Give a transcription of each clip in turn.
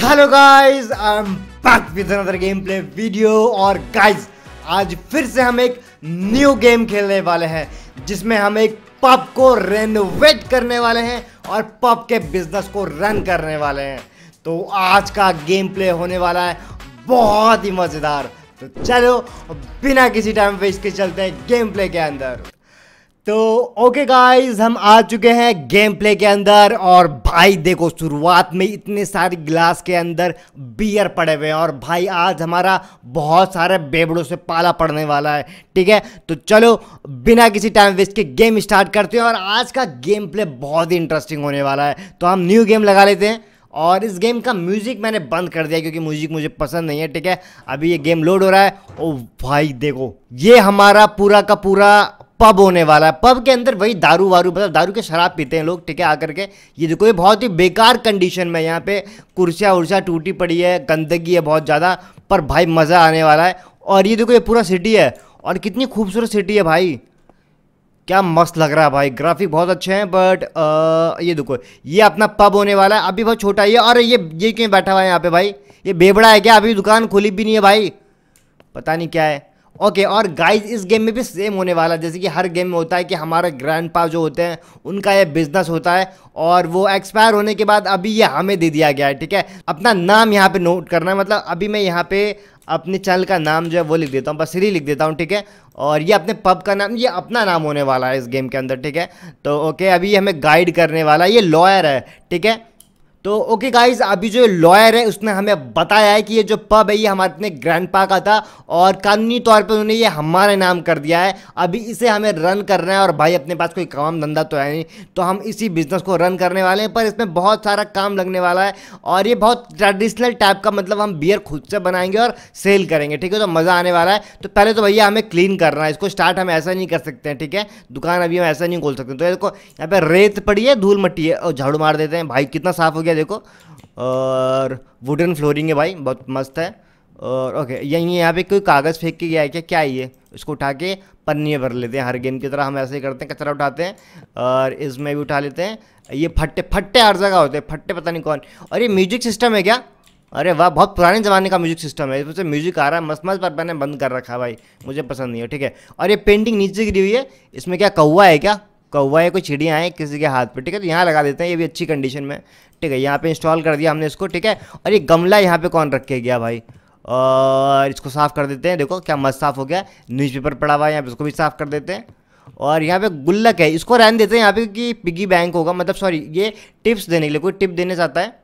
hello guys I am back with another game play video और guys आज फिर से हम एक न्यू गेम खेलने वाले हैं जिसमें हम एक पब को रेनोवेट करने वाले हैं और पब के बिजनेस को रन करने वाले हैं तो आज का गेम प्ले होने वाला है बहुत ही मज़ेदार तो चलो बिना किसी टाइम वेस्ट के चलते हैं गेम प्ले के अंदर तो ओके गाइस हम आ चुके हैं गेम प्ले के अंदर और भाई देखो शुरुआत में इतने सारे गिलास के अंदर बियर पड़े हुए हैं और भाई आज हमारा बहुत सारे बेबड़ों से पाला पड़ने वाला है ठीक है तो चलो बिना किसी टाइम वेस्ट के गेम स्टार्ट करते हैं और आज का गेम प्ले बहुत ही इंटरेस्टिंग होने वाला है तो हम न्यू गेम लगा लेते हैं और इस गेम का म्यूज़िक मैंने बंद कर दिया क्योंकि म्यूज़िक मुझे पसंद नहीं है ठीक है अभी ये गेम लोड हो रहा है ओ भाई देखो ये हमारा पूरा का पूरा पब होने वाला है पब के अंदर वही दारू वारू मतलब दारू के शराब पीते हैं लोग ठीक है आकर के ये देखो ये बहुत ही बेकार कंडीशन में यहाँ पे कुर्सियाँ उर्सियाँ टूटी पड़ी है गंदगी है बहुत ज़्यादा पर भाई मज़ा आने वाला है और ये देखो ये पूरा सिटी है और कितनी खूबसूरत सिटी है भाई क्या मस्त लग रहा है भाई ग्राफिक बहुत अच्छे हैं बट आ, ये देखो ये अपना पब होने वाला है अभी बहुत छोटा ही है और ये ये क्यों बैठा हुआ है यहाँ पे भाई ये बेबड़ा है क्या अभी दुकान खुली भी नहीं है भाई पता नहीं क्या है ओके और गाइज इस गेम में भी सेम होने वाला है जैसे कि हर गेम में होता है कि हमारे ग्रैंड जो होते हैं उनका ये बिजनेस होता है और वो एक्सपायर होने के बाद अभी ये हमें दे दिया गया है ठीक है अपना नाम यहाँ पे नोट करना है मतलब अभी मैं यहाँ पे अपने चैनल का नाम जो है वो लिख देता हूँ बसरी लिख देता हूँ ठीक है और ये अपने पब का नाम ये अपना नाम होने वाला है इस गेम के अंदर ठीक है तो ओके अभी हमें गाइड करने वाला ये लॉयर है ठीक है तो ओके गाइज अभी जो लॉयर है उसने हमें बताया है कि ये जो पब है ये हमारे अपने ग्रैंड पा का था और कानूनी तौर पर उन्होंने ये हमारे नाम कर दिया है अभी इसे हमें रन करना है और भाई अपने पास कोई काम धंधा तो है नहीं तो हम इसी बिजनेस को रन करने वाले हैं पर इसमें बहुत सारा काम लगने वाला है और ये बहुत ट्रेडिशनल टाइप का मतलब हम बियर खुद से बनाएंगे और सेल करेंगे ठीक है तो मज़ा आने वाला है तो पहले तो भैया हमें क्लीन करना है इसको स्टार्ट हम ऐसा नहीं कर सकते हैं ठीक है दुकान अभी हम ऐसा नहीं खोल सकते तो देखो यहाँ पर रेत पड़ी है धूल मट्टी है और झाड़ू मार देते हैं भाई कितना साफ हो गया देखो और वुडन फ्लोरिंग है भाई बहुत मस्त है और ओके यहीं यहाँ पे कोई कागज़ फेंक के गया है क्या क्या ये उसको उठा के पन्नी भर लेते हैं हर गेम की तरह हम ऐसे ही करते हैं कचरा उठाते हैं और इसमें भी उठा लेते हैं ये फट्टे फट्टे हर जगह होते हैं फट्टे पता नहीं कौन और ये म्यूजिक सिस्टम है क्या अरे वाह बहुत पुराने ज़माने का म्यूजिक सिस्टम है इसमें से म्यूजिक आ रहा है मस्त मस्त पर मैंने बंद कर रखा है भाई मुझे पसंद नहीं है ठीक है और ये पेंटिंग नीचे गिरी हुई है इसमें क्या कौआ है क्या कौवा या कोई चिड़िया है किसी के हाथ पे ठीक है तो यहाँ लगा देते हैं ये भी अच्छी कंडीशन में ठीक है यहाँ पे इंस्टॉल कर दिया हमने इसको ठीक है और ये गमला यहाँ पे कौन रखे गया भाई और इसको साफ़ कर देते हैं देखो क्या मस्त साफ़ हो गया न्यूज़पेपर पड़ा हुआ है यहाँ पे इसको भी साफ़ कर देते हैं और यहाँ पे गुल्लक है इसको रहने देते हैं यहाँ पे कि पिगी बैंक होगा मतलब सॉरी ये टिप्स देने के लिए कोई टिप देने चाहता है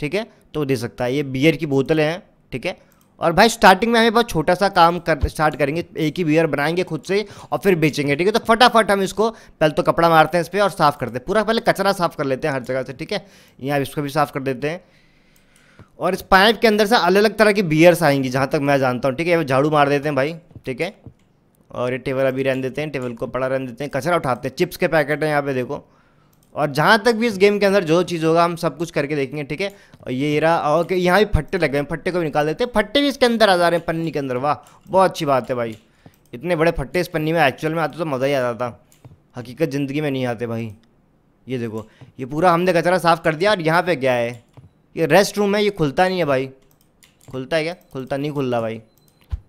ठीक है तो दे सकता है ये बियर की बोतलें हैं ठीक है और भाई स्टार्टिंग में हमें बहुत छोटा सा काम कर स्टार्ट करेंगे एक ही बियर बनाएंगे खुद से और फिर बेचेंगे ठीक है तो फटाफट हम इसको पहले तो कपड़ा मारते हैं इस पर और साफ़ करते हैं पूरा पहले कचरा साफ़ कर लेते हैं हर जगह से ठीक है यहाँ इसको भी साफ़ कर देते हैं और इस पाइप के अंदर से अलग अलग तरह की बियर्स आएंगी जहाँ तक मैं जानता हूँ ठीक है झाड़ू मार देते हैं भाई ठीक है और ये टेबल अभी रहने देते हैं टेबल को पड़ा रहने देते हैं कचरा उठाते हैं चिप्स के पैकेट हैं यहाँ पे देखो और जहाँ तक भी इस गेम के अंदर जो चीज़ होगा हम सब कुछ करके देखेंगे ठीक है और ये रहा और यहाँ भी फट्टे लग हैं फट्टे को भी निकाल देते हैं फट्टे भी इसके अंदर आ जा रहे हैं पन्नी के अंदर वाह बहुत अच्छी बात है भाई इतने बड़े फट्टे इस पन्नी में एक्चुअल में आते तो मज़ा ही आ जाता हकीकत ज़िंदगी में नहीं आते भाई ये देखो ये पूरा हमने कचरा साफ़ कर दिया और यहाँ पर गया है ये रेस्ट रूम है ये खुलता नहीं है भाई खुलता है क्या खुलता नहीं खुल भाई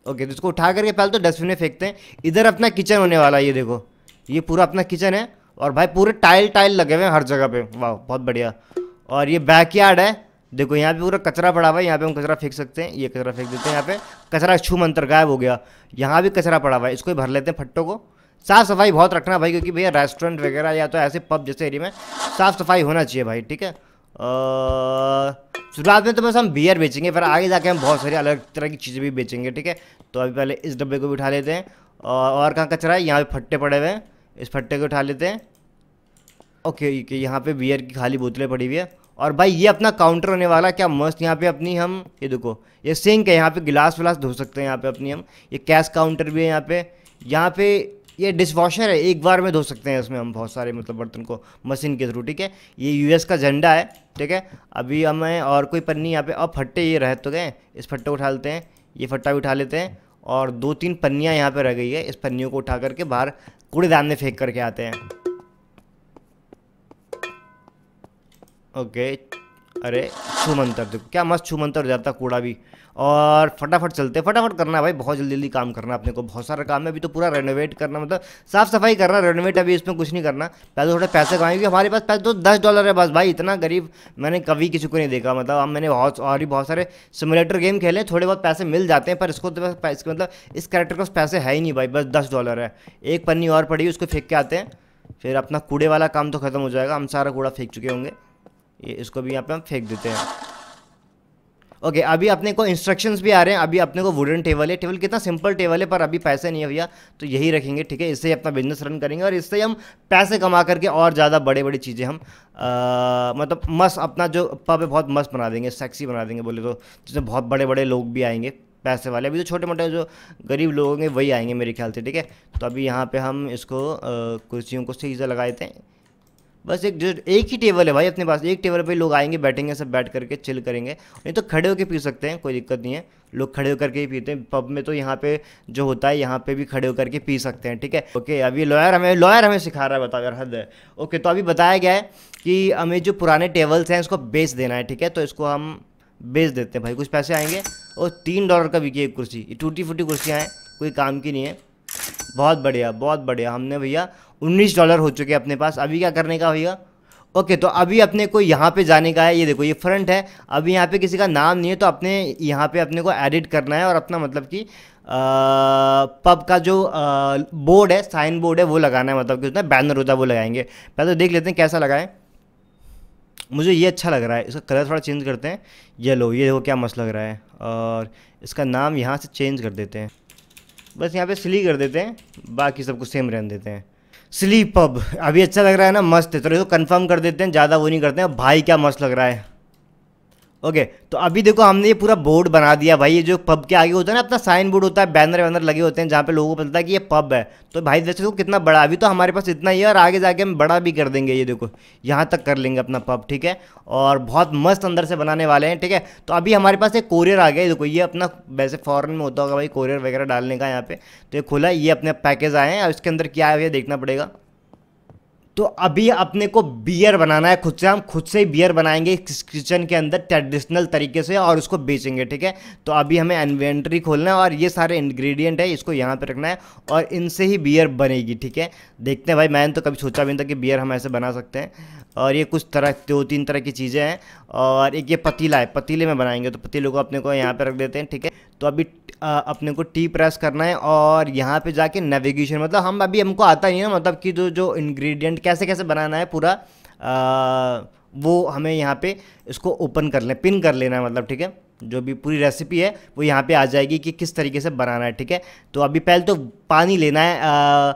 ओके तो इसको उठा करके पहले तो डस्टबिन में फेंकते हैं इधर अपना किचन होने वाला है ये देखो ये पूरा अपना किचन है और भाई पूरे टाइल टाइल लगे हुए हैं हर जगह पे वाह बहुत बढ़िया और ये बैक यार्ड है देखो यहाँ पे पूरा कचरा पड़ा हुआ है यहाँ पे हम कचरा फेंक सकते हैं ये कचरा फेंक देते हैं यहाँ पे कचरा छू मंत्र गायब हो गया यहाँ भी कचरा पड़ा हुआ है इसको ही भर लेते हैं फट्टों को साफ सफाई बहुत रखना भाई क्योंकि भैया रेस्टोरेंट वगैरह या तो ऐसे पब जैसे एरिया में साफ सफाई होना चाहिए भाई ठीक है शुरुआत में तो बस हम बियर बेचेंगे फिर आगे जाके हम बहुत सारी अलग तरह की चीज़ें भी बेचेंगे ठीक है तो अभी पहले इस डब्बे को भी उठा लेते हैं और कहाँ कचरा है यहाँ पे फट्टे पड़े हुए हैं इस फट्टे को उठा लेते हैं ओके ओके यहाँ पे बियर की खाली बोतलें पड़ी हुई है और भाई ये अपना काउंटर होने वाला क्या मस्त यहाँ पे अपनी हम ये देखो ये सिंक है यहाँ पे गिलास विलास धो सकते हैं यहाँ पे अपनी हम ये कैश काउंटर भी है यहाँ पे यहाँ पे ये डिश वॉशर है एक बार में धो सकते हैं इसमें हम बहुत सारे मतलब बर्तन को मशीन के थ्रू ठीक है ये यूएस का झंडा है ठीक है अभी हमें और कोई पन्नी यहाँ पे अब फट्टे ये रह तो गए इस फट्टे उठा लेते हैं ये फट्टा भी उठा लेते हैं और दो तीन पन्नियाँ यहाँ पर रह गई है इस पन्नियों को उठा करके बाहर कूड़ेदान में फेंक करके आते हैं ओके अरे छू मंतर देखो क्या मस्त छू मंतर हो जाता कूड़ा भी और फटाफट चलते फटाफट करना है भाई बहुत जल्दी जल्दी काम करना अपने को बहुत सारा काम है अभी तो पूरा रेनोवेट करना मतलब साफ सफाई करना रेनोवेट अभी इसमें कुछ नहीं करना पहले थोड़े पैसे कमाएंगे हमारे पास पैसे तो दस डॉलर है बस भाई इतना गरीब मैंने कभी किसी को नहीं देखा मतलब अब मैंने बहुत और भी बहुत सारे सिमुलेटर गेम खेले थोड़े बहुत पैसे मिल जाते हैं पर इसको तो इसके मतलब इस करेक्टर के पास पैसे है ही नहीं भाई बस दस डॉलर है एक पन्नी और पड़ी उसको फेंक के आते हैं फिर अपना कूड़े वाला काम तो खत्म हो जाएगा हम सारा कूड़ा फेंक चुके होंगे ये इसको भी यहाँ पे हम फेंक देते हैं ओके okay, अभी अपने को इंस्ट्रक्शंस भी आ रहे हैं अभी अपने को वुडन टेबल है टेबल कितना सिंपल टेबल है पर अभी पैसे नहीं है भैया तो यही रखेंगे ठीक है इससे ही अपना बिजनेस रन करेंगे और इससे हम पैसे कमा करके और ज़्यादा बड़े बड़ी चीज़ें हम आ, मतलब मस्त अपना जो पब है बहुत मस्त बना देंगे सेक्सी बना देंगे बोले तो जिसमें बहुत बड़े बड़े लोग भी आएंगे पैसे वाले अभी तो छोटे मोटे जो गरीब लोग होंगे वही आएंगे मेरे ख्याल से ठीक है तो अभी यहाँ पर हम इसको कुर्सियों को सही से लगाए थे बस एक जो एक ही टेबल है भाई अपने पास एक टेबल पे लोग आएंगे बैठेंगे सब बैठ करके चिल करेंगे नहीं तो खड़े होकर पी सकते हैं कोई दिक्कत नहीं है लोग खड़े होकर के ही पीते हैं पब में तो यहाँ पे जो होता है यहाँ पे भी खड़े होकर के पी सकते हैं ठीक है ओके अभी लॉयर हमें लॉयर हमें सिखा रहा है बता हद है ओके तो अभी बताया गया है कि हमें जो पुराने टेबल्स हैं उसको बेच देना है ठीक है तो इसको हम बेच देते हैं भाई कुछ पैसे आएंगे और तीन डॉलर का बिकी एक कुर्सी ये टूटी फूटी कुर्सियाँ हैं कोई काम की नहीं है बहुत बढ़िया बहुत बढ़िया हमने भैया उन्नीस डॉलर हो चुके हैं अपने पास अभी क्या करने का भैया ओके तो अभी अपने को यहाँ पे जाने का है ये देखो ये फ्रंट है अभी यहाँ पे किसी का नाम नहीं है तो अपने यहाँ पे अपने को एडिट करना है और अपना मतलब कि पब का जो बोर्ड है साइन बोर्ड है वो लगाना है मतलब कि उतना बैनर होता है वो लगाएंगे पहले तो देख लेते हैं कैसा लगाएं मुझे ये अच्छा लग रहा है इसका कलर थोड़ा चेंज करते हैं येलो ये देखो क्या मस्त लग रहा है और इसका नाम यहाँ से चेंज कर देते हैं बस यहाँ पे सिली कर देते हैं बाकी सब कुछ सेम रहने देते हैं स्लीप पब अभी अच्छा लग रहा है ना मस्त है चलो तो इसको कंफर्म कर देते हैं ज़्यादा वो नहीं करते हैं भाई क्या मस्त लग रहा है ओके तो अभी देखो हमने ये पूरा बोर्ड बना दिया भाई ये जो पब के आगे होता है ना अपना साइन बोर्ड होता है बैनर वैनर लगे होते हैं जहाँ पे लोगों को पता है कि ये पब है तो भाई वैसे देखो कितना बड़ा अभी तो हमारे पास इतना ही है और आगे जाके हम बड़ा भी कर देंगे ये देखो यहाँ तक कर लेंगे अपना पब ठीक है और बहुत मस्त अंदर से बनाने वाले हैं ठीक है तो अभी हमारे पास एक कोरियर आ गया ये देखो ये अपना वैसे फ़ॉरन में होता होगा भाई कोरियर वगैरह डालने का यहाँ पे तो ये खुला ये अपने पैकेज आए हैं और इसके अंदर क्या है ये देखना पड़ेगा तो अभी अपने को बियर बनाना है खुद से हम खुद से ही बियर बनाएंगे किचन के अंदर ट्रेडिशनल तरीके से और उसको बेचेंगे ठीक है तो अभी हमें इन्वेंट्री खोलना है और ये सारे इंग्रेडिएंट है इसको यहाँ पे रखना है और इनसे ही बियर बनेगी ठीक है देखते हैं भाई मैंने तो कभी सोचा भी नहीं था कि बियर हम ऐसे बना सकते हैं और ये कुछ तरह दो तीन तरह की चीज़ें हैं और एक ये पतीला है पतीले में बनाएंगे तो पतीले को अपने को यहाँ पर रख देते हैं ठीक है तो अभी आ, अपने को टी प्रेस करना है और यहाँ पे जाके नेविगेशन मतलब हम अभी हमको आता नहीं है मतलब कि जो जो इन्ग्रीडियंट कैसे कैसे बनाना है पूरा वो हमें यहाँ पर इसको ओपन कर लें पिन कर लेना है मतलब ठीक है जो भी पूरी रेसिपी है वो यहाँ पर आ जाएगी कि किस तरीके से बनाना है ठीक है तो अभी पहले तो पानी लेना है आ,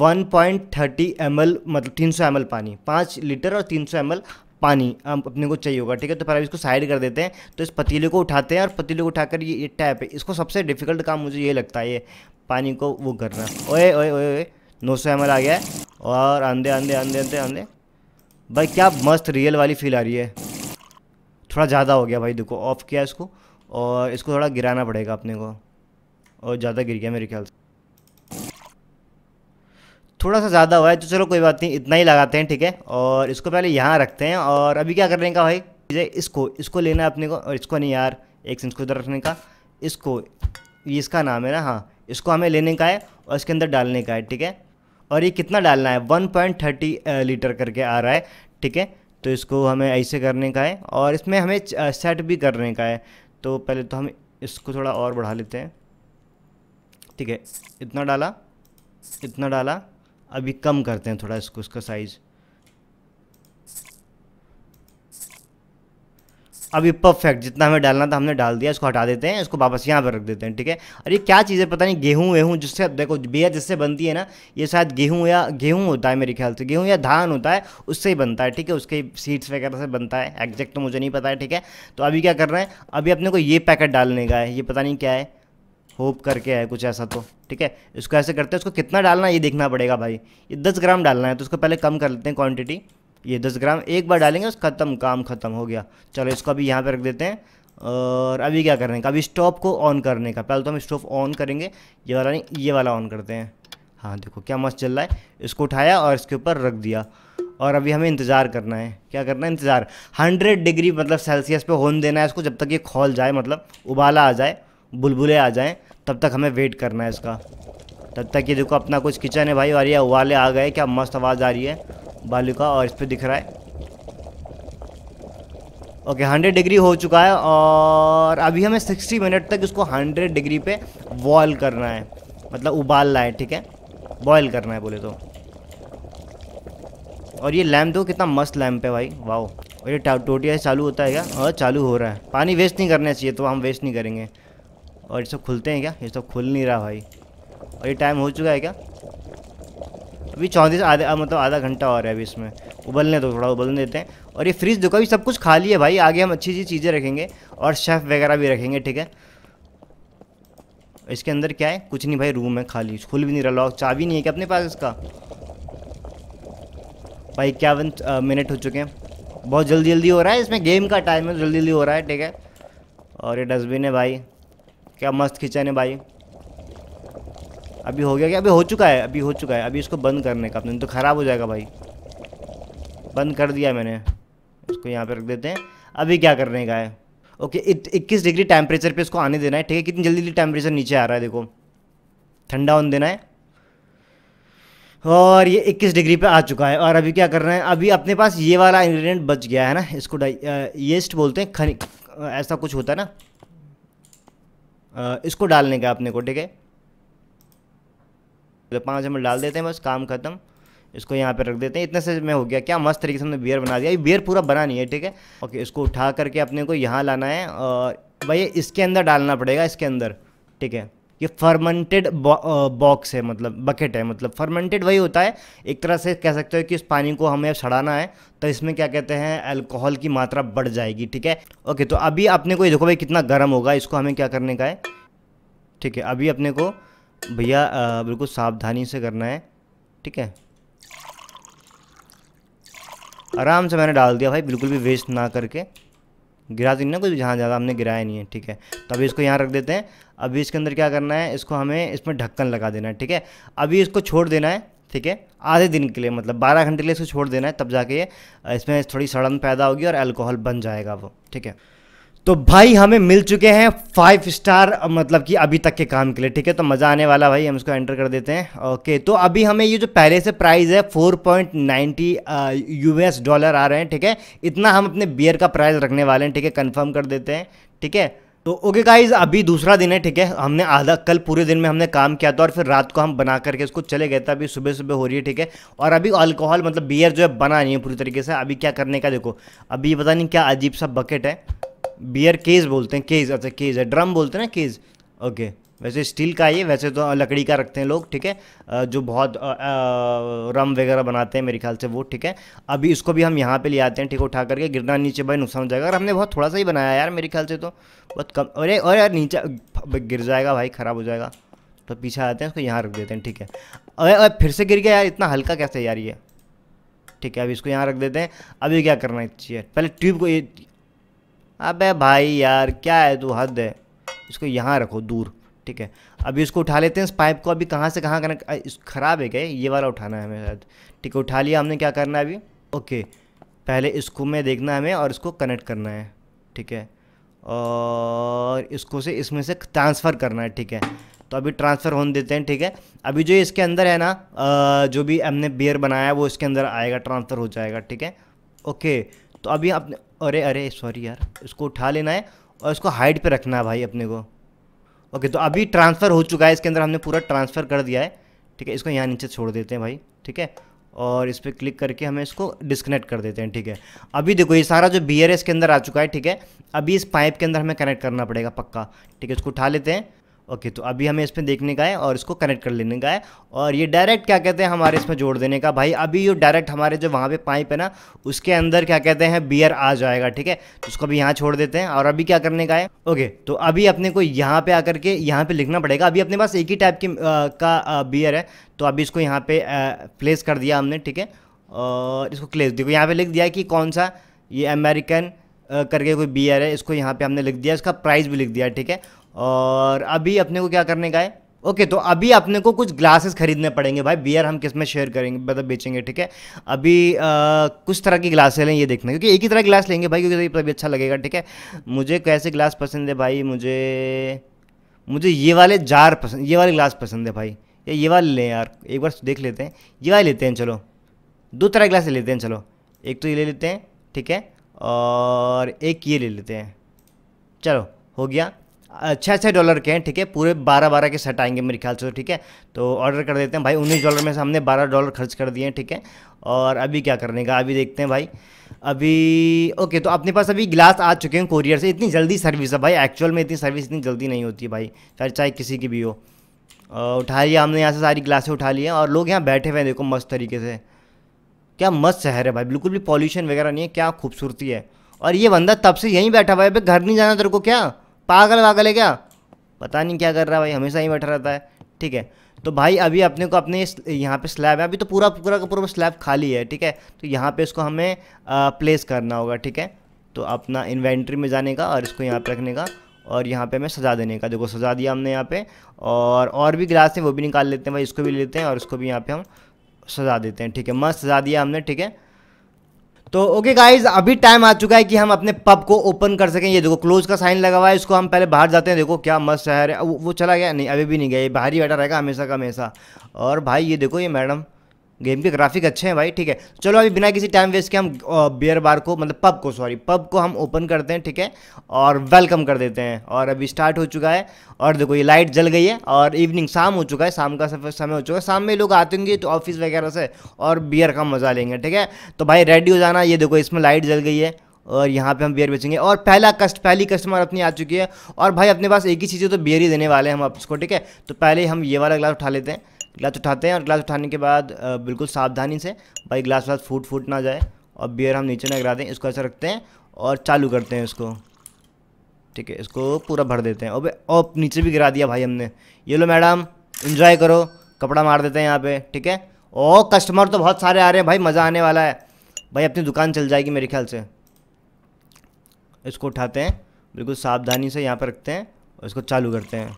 one point thirty M L मतलब तीन सौ एम एल पानी पाँच लीटर और तीन सौ एम एल पानी अपने को चाहिए होगा ठीक है तो फिर इसको साइड कर देते हैं तो इस पतीले को उठाते हैं और पतीले को उठाकर ये, ये टैप है इसको सबसे डिफिकल्ट काम मुझे ये लगता है ये पानी को वो करना ओए ओए ओए ओए नौ सौ एम आ गया है और आंधे आंधे आंधे आंधे आंधे भाई क्या मस्त रियल वाली फील आ रही है थोड़ा ज़्यादा हो गया भाई देखो ऑफ़ किया इसको और इसको थोड़ा गिराना पड़ेगा अपने को और ज़्यादा गिर गया मेरे ख्याल से थोड़ा सा ज़्यादा हुआ है तो चलो कोई बात नहीं इतना ही लगाते हैं ठीक है और इसको पहले यहाँ रखते हैं और अभी क्या करने का भाई इसको इसको लेना है अपने को और इसको नहीं यार एक सेंस को इधर रखने का इसको ये इसका नाम है ना हाँ इसको हमें लेने का है और इसके अंदर डालने का है ठीक है और ये कितना डालना है वन लीटर करके आ रहा है ठीक है तो इसको हमें ऐसे करने का है और इसमें हमें सेट भी करने का है तो पहले तो हम इसको थोड़ा और बढ़ा लेते हैं ठीक है इतना डाला इतना डाला अभी कम करते हैं थोड़ा इसको इसका साइज़ अभी परफेक्ट जितना हमें डालना था हमने डाल दिया इसको हटा देते हैं इसको वापस यहाँ पर रख देते हैं ठीक है और ये क्या चीज़ है पता नहीं गेहूं वेहूँ जिससे देखो बियर जिससे बनती है ना ये शायद गेहूं या गेहूं होता है मेरे ख्याल से गेहूं या धान होता है उससे ही बनता है ठीक है उसके सीड्स वगैरह से बनता है एग्जैक्ट तो मुझे नहीं पता है ठीक है तो अभी क्या कर रहे हैं अभी अपने को ये पैकेट डालने का है ये पता नहीं क्या है होप करके है कुछ ऐसा तो ठीक है इसको ऐसे करते हैं उसको कितना डालना ये देखना पड़ेगा भाई ये दस ग्राम डालना है तो उसको पहले कम कर लेते हैं क्वान्टिटी ये दस ग्राम एक बार डालेंगे उस खत्म काम ख़त्म हो गया चलो इसको अभी यहाँ पर रख देते हैं और अभी क्या करने का अभी स्टोव को ऑन करने का पहले तो हम स्टोव ऑन करेंगे ये वाला नहीं ये वाला ऑन करते हैं हाँ देखो क्या मस्त चल रहा है इसको उठाया और इसके ऊपर रख दिया और अभी हमें इंतज़ार करना है क्या करना है इंतज़ार हंड्रेड डिग्री मतलब सेल्सियस पे होने देना है इसको जब तक ये खोल जाए मतलब उबाला आ जाए बुलबुले आ जाएँ तब तक हमें वेट करना है इसका तब तक ये देखो अपना कुछ किचन है भाई और ये उबाले आ गए क्या मस्त आवाज़ आ रही है बालू का और इस पर दिख रहा है ओके हंड्रेड डिग्री हो चुका है और अभी हमें सिक्सटी मिनट तक इसको हंड्रेड डिग्री पे बॉयल करना है मतलब उबालना है ठीक है बॉयल करना है बोले तो और ये लैम्प देखो कितना मस्त लैम्प है भाई वाओ और ये टोटिया चालू होता है क्या और हाँ, चालू हो रहा है पानी वेस्ट नहीं करना चाहिए तो हम वेस्ट नहीं करेंगे और ये सब खुलते हैं क्या ये सब खुल नहीं रहा भाई और ये टाइम हो चुका है क्या अभी चौंतीस आधा मतलब आधा घंटा और है अभी इसमें उबलने दो थोड़ा उबलने देते हैं और ये फ्रिज देखो अभी सब कुछ खाली है भाई आगे हम अच्छी अच्छी चीज़ें रखेंगे और शेफ़ वगैरह भी रखेंगे ठीक है इसके अंदर क्या है कुछ नहीं भाई रूम है खाली खुल भी नहीं रहा लॉक चाबी नहीं है क्या अपने पास इसका भाई इक्यावन मिनट हो चुके हैं बहुत जल्दी जल्दी हो रहा है इसमें गेम का टाइम है जल्दी जल्दी हो रहा है ठीक है और ये डस्टबिन है भाई क्या मस्त खींचा ने भाई अभी हो गया क्या अभी हो चुका है अभी हो चुका है अभी इसको बंद करने का अपने तो ख़राब हो जाएगा भाई बंद कर दिया मैंने इसको यहाँ पर रख देते हैं अभी क्या करने का है ओके इक्कीस डिग्री टेम्परेचर पे इसको आने देना है ठीक है कितनी जल्दी जल्दी टेम्परेचर नीचे आ रहा है देखो ठंडा होने देना है और ये 21 डिग्री पे आ चुका है और अभी क्या करना है अभी अपने पास ये वाला इंग्रेडिएंट बच गया है ना इसको येस्ट बोलते हैं खनिक ऐसा कुछ होता है ना इसको डालने का अपने को ठीक है तो मतलब पाँच हम डाल देते हैं बस काम खत्म इसको यहाँ पे रख देते हैं इतने से मैं हो गया क्या मस्त तरीके से हमने बियर बना दिया ये बियर पूरा बना नहीं है ठीक है ओके इसको उठा करके अपने को यहाँ लाना है और भैया इसके अंदर डालना पड़ेगा इसके अंदर ठीक है ये फर्मेंटेड बॉक्स है मतलब बकेट है मतलब फर्मेंटेड वही होता है एक तरह से कह सकते हो कि इस पानी को हमें सड़ाना है तो इसमें क्या कहते हैं अल्कोहल की मात्रा बढ़ जाएगी ठीक है ओके तो अभी अपने को ये देखो भाई कितना गर्म होगा इसको हमें क्या करने का है ठीक है अभी अपने को भैया बिल्कुल सावधानी से करना है ठीक है आराम से मैंने डाल दिया भाई बिल्कुल भी वेस्ट ना करके गिरा दी ना कुछ जहाँ ज़्यादा हमने गिराया नहीं है ठीक है तो अभी इसको यहाँ रख देते हैं अभी इसके अंदर क्या करना है इसको हमें इसमें ढक्कन लगा देना है ठीक है अभी इसको छोड़ देना है ठीक है आधे दिन के लिए मतलब बारह घंटे के लिए इसको छोड़ देना है तब जाके इसमें थोड़ी सड़न पैदा होगी और अल्कोहल बन जाएगा वो ठीक है तो भाई हमें मिल चुके हैं फाइव स्टार मतलब कि अभी तक के काम के लिए ठीक है तो मज़ा आने वाला भाई हम इसको एंटर कर देते हैं ओके तो अभी हमें ये जो पहले से प्राइस है 4.90 यूएस डॉलर आ रहे हैं ठीक है इतना हम अपने बियर का प्राइस रखने वाले हैं ठीक है कंफर्म कर देते हैं ठीक है तो ओके गाइज अभी दूसरा दिन है ठीक है हमने आधा कल पूरे दिन में हमने काम किया था और फिर रात को हम बना करके इसको चले गए थे अभी सुबह सुबह हो रही है ठीक है और अभी अल्कोहल मतलब बियर जो है बना नहीं है पूरी तरीके से अभी क्या करने का देखो अभी पता नहीं क्या अजीब सा बकेट है बियर केज बोलते हैं केज अच्छा केज है ड्रम बोलते हैं ना केज ओके वैसे स्टील का ये वैसे तो लकड़ी का रखते हैं लोग ठीक है जो बहुत आ, आ, रम वगैरह बनाते हैं मेरे ख्याल से वो ठीक है अभी इसको भी हम यहाँ पे ले आते हैं ठीक उठा करके गिरना नीचे भाई नुकसान हो जाएगा और हमने बहुत थोड़ा सा ही बनाया यार मेरे ख्याल से तो बहुत कम अरे और यार नीचे गिर जाएगा भाई ख़राब हो जाएगा तो पीछे आते हैं उसको यहाँ रख देते हैं ठीक है अरे अरे फिर से गिर गया यार इतना हल्का कैसे यार ये ठीक है अभी इसको यहाँ रख देते हैं अभी क्या करना चाहिए पहले ट्यूब को ये अब भाई यार क्या है तू हद है इसको यहाँ रखो दूर ठीक है अभी इसको उठा लेते हैं इस पाइप को अभी कहाँ से कहाँ कनेक्ट ख़राब है क्या ये वाला उठाना है हमें शायद ठीक है उठा लिया हमने क्या करना है अभी ओके पहले इसको में देखना है हमें और इसको कनेक्ट करना है ठीक है और इसको से इसमें से ट्रांसफ़र करना है ठीक है तो अभी ट्रांसफ़र होने देते हैं ठीक है अभी जो इसके अंदर है ना जो भी हमने बियर बनाया है वो इसके अंदर आएगा ट्रांसफ़र हो जाएगा ठीक है ओके तो अभी अपने अरे अरे सॉरी यार इसको उठा लेना है और इसको हाइट पे रखना है भाई अपने को ओके तो अभी ट्रांसफ़र हो चुका है इसके अंदर हमने पूरा ट्रांसफ़र कर दिया है ठीक है इसको यहाँ नीचे छोड़ देते हैं भाई ठीक है और इस पर क्लिक करके हमें इसको डिस्कनेक्ट कर देते हैं ठीक है अभी देखो ये सारा जो बी के अंदर आ चुका है ठीक है अभी इस पाइप के अंदर हमें कनेक्ट करना पड़ेगा पक्का ठीक है इसको उठा लेते हैं ओके तो अभी हमें इसमें देखने का है और इसको कनेक्ट कर लेने का है और ये डायरेक्ट क्या कहते हैं हमारे इसमें जोड़ देने का भाई अभी ये डायरेक्ट हमारे जो वहाँ पे पाइप है ना उसके अंदर क्या कहते हैं बियर आ जाएगा ठीक है तो उसको अभी यहाँ छोड़ देते हैं और अभी क्या करने का है ओके तो अभी अपने को यहाँ पर आकर के यहाँ पर लिखना पड़ेगा अभी अपने पास एक ही टाइप की का बियर है तो अभी इसको यहाँ पे प्लेस कर दिया हमने ठीक है और इसको क्लेस देखो यहाँ पर लिख दिया कि कौन सा ये अमेरिकन करके कोई बियर है इसको यहाँ पे हमने लिख दिया इसका प्राइस भी लिख दिया ठीक है और अभी अपने को क्या करने का है ओके okay, तो अभी अपने को कुछ ग्लासेस खरीदने पड़ेंगे भाई बियर हम किस में शेयर करेंगे मतलब बेचेंगे ठीक है अभी आ, कुछ तरह की ग्लासें लें ये देखना क्योंकि एक ही तरह ग्लास लेंगे भाई क्योंकि तभी अच्छा लगेगा ठीक है मुझे कैसे ग्लास पसंद है भाई मुझे मुझे ये वाले जार पसंद ये वाले ग्लास पसंद है भाई ये ये वाले लें यार एक बार देख लेते हैं ये वाले लेते हैं चलो दो तरह ग्लास लेते हैं चलो एक तो ये ले लेते हैं ठीक है और एक ये ले लेते हैं चलो हो गया छः छः डॉलर के हैं ठीक है पूरे बारह बारह के सेट आएंगे मेरे ख्याल से ठीक है तो ऑर्डर कर देते हैं भाई उन्नीस डॉलर में से हमने बारह डॉलर खर्च कर दिए हैं ठीक है और अभी क्या करने का अभी देखते हैं भाई अभी ओके तो अपने पास अभी गिलास आ चुके हैं कोरियर से इतनी जल्दी सर्विस है भाई एक्चुअल में इतनी सर्विस इतनी जल्दी नहीं होती भाई चाहे चाहे किसी की भी हो उठा लिया हमने यहाँ से सारी गिलासें उठा ली हैं और लोग यहाँ बैठे हुए हैं देखो मस्त तरीके से क्या मस्त शहर है भाई बिल्कुल भी पॉल्यूशन वगैरह नहीं है क्या खूबसूरती है और ये बंदा तब से यहीं बैठा हुआ है भाई घर नहीं जाना तेरे को क्या पागल वागल है क्या पता नहीं क्या कर रहा है भाई हमेशा ही बैठा रहता है ठीक है तो भाई अभी अपने को अपने यहाँ पे स्लैब है अभी तो पूरा पूरा का पूरा स्लैब खाली है ठीक है तो यहाँ पे इसको हमें आ, प्लेस करना होगा ठीक है तो अपना इन्वेंट्री में जाने का और इसको यहाँ पे रखने का और यहाँ पे हमें सजा देने का देखो सजा दिया हमने यहाँ पे और और भी ग्लास हैं वो भी निकाल लेते हैं भाई इसको भी लेते हैं और इसको भी यहाँ पर हम सजा देते हैं ठीक है मस्त सजा दिया हमने ठीक है तो ओके गाइज अभी टाइम आ चुका है कि हम अपने पब को ओपन कर सकें ये देखो क्लोज का साइन लगा हुआ है इसको हम पहले बाहर जाते हैं देखो क्या मस्त शहर है वो चला गया नहीं अभी भी नहीं गया ये बाहर ही बैठा रहेगा हमेशा का हमेशा और भाई ये देखो ये मैडम गेम के ग्राफिक अच्छे हैं भाई ठीक है चलो अभी बिना किसी टाइम वेस्ट के हम बियर बार को मतलब पब को सॉरी पब को हम ओपन करते हैं ठीक है और वेलकम कर देते हैं और अभी स्टार्ट हो चुका है और देखो ये लाइट जल गई है और इवनिंग शाम हो चुका है शाम का समय हो चुका है शाम में लोग आते होंगे तो ऑफिस वगैरह से और बियर का मज़ा लेंगे ठीक है तो भाई रेडी हो जाना ये देखो इसमें लाइट जल गई है और यहाँ पे हम बियर बेचेंगे और पहला कस्ट पहली कस्टमर अपनी आ चुकी है और भाई अपने पास एक ही चीज़ है तो बियर ही देने वाले हैं हम आपको ठीक है तो पहले हम ये वाला ग्लास उठा लेते हैं ग्लास उठाते हैं और गिलास उठाने के बाद बिल्कुल सावधानी से भाई गिलास व्लास फूट फूट ना जाए और बियर हम नीचे ना गिराते हैं इसको ऐसा रखते हैं और चालू करते हैं इसको ठीक है इसको पूरा भर देते हैं और और नीचे भी गिरा दिया भाई हमने ये लो मैडम इन्जॉय करो कपड़ा मार देते हैं यहाँ पर ठीक है ओ कस्टमर तो बहुत सारे आ रहे हैं भाई मज़ा आने वाला है भाई अपनी दुकान चल जाएगी मेरे ख्याल से इसको उठाते हैं बिल्कुल सावधानी से यहाँ पर रखते हैं और इसको चालू करते हैं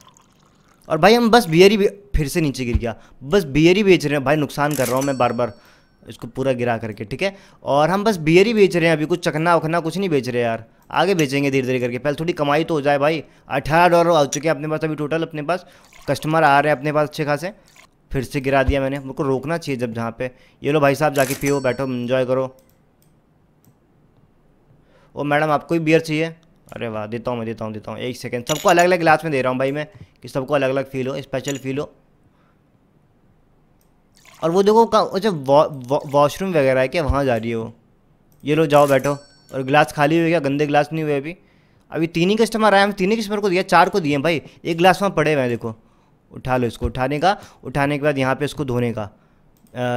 और भाई हम बस बियर ही फिर से नीचे गिर गया बस बियर ही बेच रहे हैं भाई नुकसान कर रहा हूँ मैं बार बार इसको पूरा गिरा करके ठीक है और हम बस बियर ही बेच रहे हैं अभी कुछ चखना वखना कुछ नहीं बेच रहे यार आगे बेचेंगे धीरे धीरे करके पहले थोड़ी कमाई तो हो जाए भाई अठारह डॉलर आ चुके हैं अपने पास अभी टोटल अपने पास कस्टमर आ रहे हैं अपने पास अच्छे खासे फिर से गिरा दिया मैंने मुझको रोकना चाहिए जब जहाँ पे ये लो भाई साहब जाके पियो बैठो इन्जॉय करो ओ मैडम आपको ही बियर चाहिए अरे वाह देता हूँ मैं देता हूँ देता हूँ एक सेकेंड सबको अलग अलग ग्लास में दे रहा हूँ भाई मैं कि सबको अलग अलग फील हो स्पेशल फील हो और वो देखो अच्छा वॉशरूम वा, वगैरह है क्या वहाँ जा रही है वो ये लो जाओ बैठो और गिलास खाली हुए क्या गंदे गिलास नहीं हुए अभी अभी तीन ही कस्टमर आए हम तीन ही कस्टमर को दिया चार को दिए भाई एक गिलास वहाँ पड़े हुए हैं देखो उठा लो इसको उठाने का उठाने के बाद यहाँ पे इसको धोने का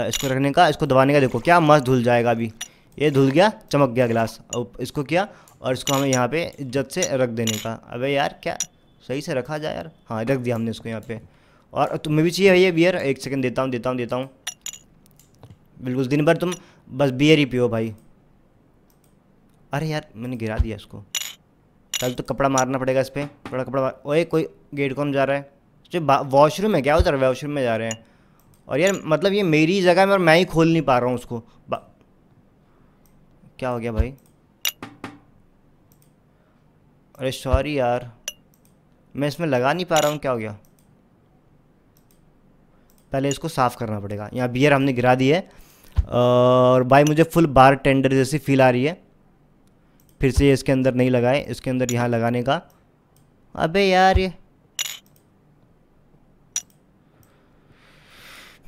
इसको रखने का इसको दबाने का देखो क्या मस्त धुल जाएगा अभी ये धुल गया चमक गया गिलास अब इसको किया और इसको हमें यहाँ पे इज्जत से रख देने का अबे यार क्या सही से रखा जाए यार हाँ रख दिया हमने इसको यहाँ पे और तुम्हें भी चाहिए भैया बियर एक सेकेंड देता हूँ देता हूँ देता हूँ बिल्कुल दिन भर तुम बस बियर ही पियो भाई अरे यार मैंने गिरा दिया इसको कल तो कपड़ा मारना पड़ेगा इस पर थोड़ा कपड़ा मार ओए कोई गेट कौन जा रहा है जो वॉशरूम है क्या उधर वॉशरूम में जा रहे हैं और यार मतलब ये मेरी जगह में और मैं ही खोल नहीं पा रहा हूँ उसको क्या हो गया भाई अरे सॉरी यार मैं इसमें लगा नहीं पा रहा हूँ क्या हो गया पहले इसको साफ़ करना पड़ेगा यहाँ बियर हमने गिरा दी है और भाई मुझे फुल बार टेंडर जैसी फील आ रही है फिर से इसके अंदर नहीं लगाए इसके अंदर यहाँ लगाने का अबे यार ये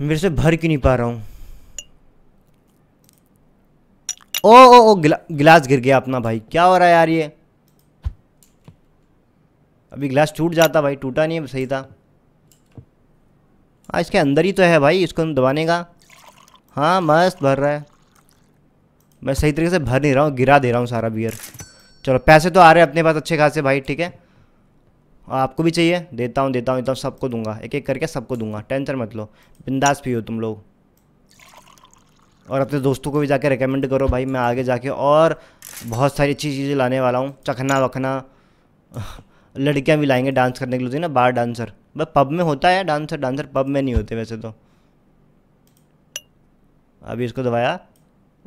मेरे से भर क्यों नहीं पा रहा हूँ ओ ओ ओ गिला, गिलास गिर गया अपना भाई क्या हो रहा है यार ये अभी ग्लास टूट जाता भाई टूटा नहीं सही था हाँ इसके अंदर ही तो है भाई इसको हम दबाने का हाँ मस्त भर रहा है मैं सही तरीके से भर नहीं रहा हूँ गिरा दे रहा हूँ सारा बियर चलो पैसे तो आ रहे हैं अपने पास अच्छे खासे भाई ठीक है आपको भी चाहिए देता हूँ देता हूँ देता हूँ सबको दूंगा एक एक करके सबको दूंगा टेंशन मत लो बिंदास पियो तुम लोग और अपने दोस्तों को भी जाके रिकमेंड करो भाई मैं आगे जाके और बहुत सारी अच्छी चीज़ें लाने वाला हूँ चखना वखना लड़कियाँ भी लाएंगे डांस करने के लिए तो ना बाहर डांसर भाई पब में होता है डांसर डांसर पब में नहीं होते वैसे तो अभी इसको दबाया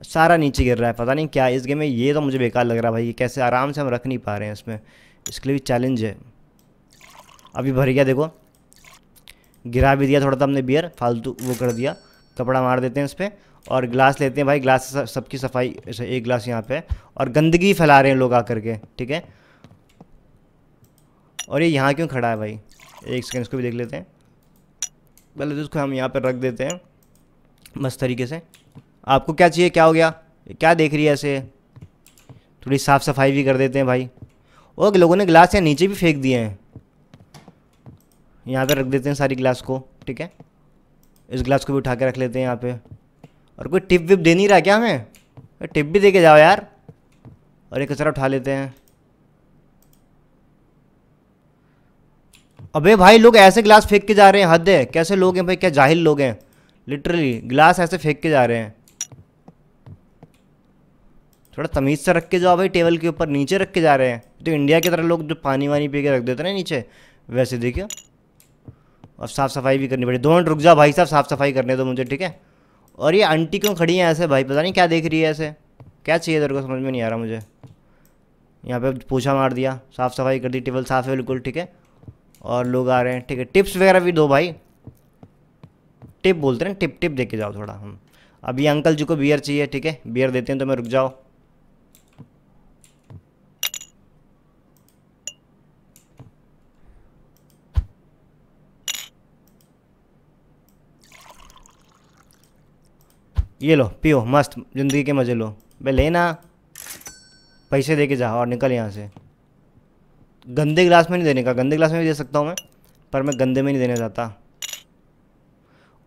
सारा नीचे गिर रहा है पता नहीं क्या इस गेम में ये तो मुझे बेकार लग रहा है भाई कैसे आराम से हम रख नहीं पा रहे हैं इसमें इसके लिए भी चैलेंज है अभी भर गया देखो गिरा भी दिया थोड़ा सा हमने बियर फालतू वो कर दिया कपड़ा मार देते हैं इस पर और गिलास लेते हैं भाई गिलास सबकी सफाई एक गिलास यहाँ पे और गंदगी फैला रहे हैं लोग आ के ठीक है और ये यहाँ क्यों खड़ा है भाई एक सेकेंड इसको भी देख लेते हैं पहले तो इसको हम यहाँ पर रख देते हैं मस्त तरीके से आपको क्या चाहिए क्या हो गया क्या देख रही है ऐसे थोड़ी साफ़ सफाई भी कर देते हैं भाई और लोगों ने गिलास यहाँ नीचे भी फेंक दिए हैं यहाँ पर रख देते हैं सारी गिलास को ठीक है इस गिलास को भी उठा के रख लेते हैं यहाँ पे और कोई टिप विप दे नहीं रहा क्या हमें टिप भी दे के जाओ यार और एक कचरा उठा लेते हैं अबे भाई लोग ऐसे गिलास फेंक के जा रहे हैं हद है कैसे लोग हैं भाई क्या जाहिल लोग हैं लिटरली गिलास ऐसे फेंक के जा रहे हैं थोड़ा तमीज़ से रख के जाओ भाई टेबल के ऊपर नीचे रख के जा रहे हैं तो इंडिया की तरह लोग जो पानी वानी पी के रख देते हैं नीचे वैसे देखिए और साफ़ सफाई भी करनी पड़ी दोनों रुक जाओ भाई साहब साफ़ सफाई करने दो मुझे ठीक है और ये आंटी क्यों खड़ी है ऐसे भाई पता नहीं क्या देख रही है ऐसे क्या चाहिए तेरे को समझ में नहीं आ रहा मुझे यहाँ पे पूछा मार दिया साफ़ सफाई कर दी टेबल साफ़ है बिल्कुल ठीक है और लोग आ रहे हैं ठीक है टिप्स वगैरह भी दो भाई टिप बोलते हैं टिप टिप दे के जाओ थोड़ा हम अभी अंकल जी को बियर चाहिए ठीक है बियर देते हैं तो मैं रुक जाओ ये लो पियो मस्त ज़िंदगी के मज़े लो भाई लेना पैसे दे के जाओ और निकल यहाँ से गंदे ग्लास में नहीं देने का गंदे ग्लास में भी दे सकता हूँ मैं पर मैं गंदे में नहीं देने जाता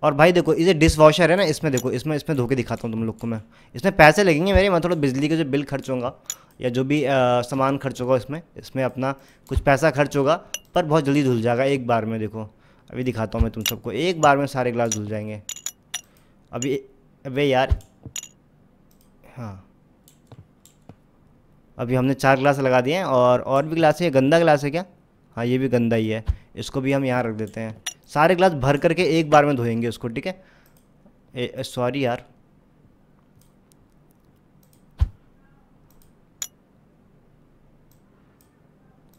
और भाई देखो ये डिस वॉशर है ना इसमें देखो इसमें इसमें धो के दिखाता हूँ तुम लोग को मैं इसमें पैसे लगेंगे मेरे मैं थोड़ा बिजली के जो बिल खर्च होगा या जो भी सामान खर्च होगा इसमें इसमें अपना कुछ पैसा खर्च होगा पर बहुत जल्दी धुल जाएगा एक बार में देखो अभी दिखाता हूँ मैं तुम सबको एक बार में सारे ग्लास धुल जाएंगे अभी अबे यार हाँ अभी हमने चार ग्लास लगा दिए हैं और और भी ग्लास है गंदा ग्लास है क्या हाँ ये भी गंदा ही है इसको भी हम यहाँ रख देते हैं सारे ग्लास भर करके एक बार में धोएंगे उसको ठीक है सॉरी यार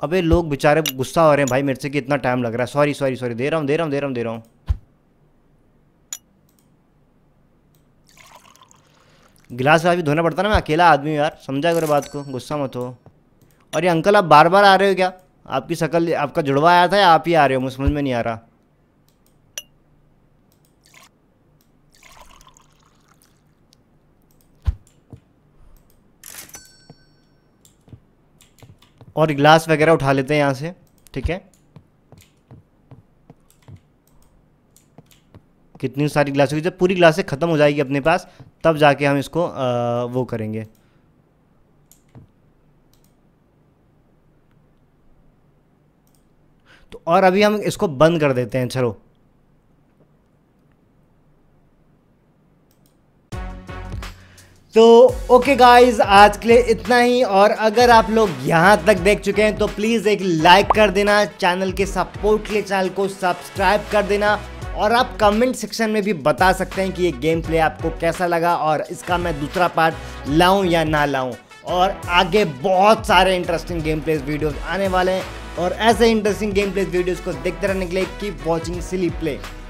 अबे लोग बेचारे गुस्सा हो रहे हैं भाई मेरे से कि इतना टाइम लग रहा है सॉरी सॉरी सॉरी दे रहा हूँ दे रहा हूँ दे रहा हूँ दे रहा हूँ गिलास वास भी धोना पड़ता ना मैं अकेला आदमी यार समझा करो बात को गुस्सा मत हो और ये अंकल आप बार बार आ रहे हो क्या आपकी शकल आपका जुड़वा आया था या आप ही आ रहे हो मुझे समझ में नहीं आ रहा और गिलास वगैरह उठा लेते हैं यहाँ से ठीक है कितनी सारी गिलासों जब पूरी गिलासें ख़त्म हो जाएगी अपने पास तब जाके हम इसको आ, वो करेंगे तो और अभी हम इसको बंद कर देते हैं चलो तो ओके गाइस आज के लिए इतना ही और अगर आप लोग यहाँ तक देख चुके हैं तो प्लीज़ एक लाइक कर देना चैनल के सपोर्ट के लिए चैनल को सब्सक्राइब कर देना और आप कमेंट सेक्शन में भी बता सकते हैं कि ये गेम प्ले आपको कैसा लगा और इसका मैं दूसरा पार्ट लाऊं या ना लाऊं और आगे बहुत सारे इंटरेस्टिंग गेम प्लेस वीडियोज़ आने वाले हैं और ऐसे इंटरेस्टिंग गेम प्लेस वीडियोज़ को देखते रहने के लिए कीप वॉचिंग सिली प्ले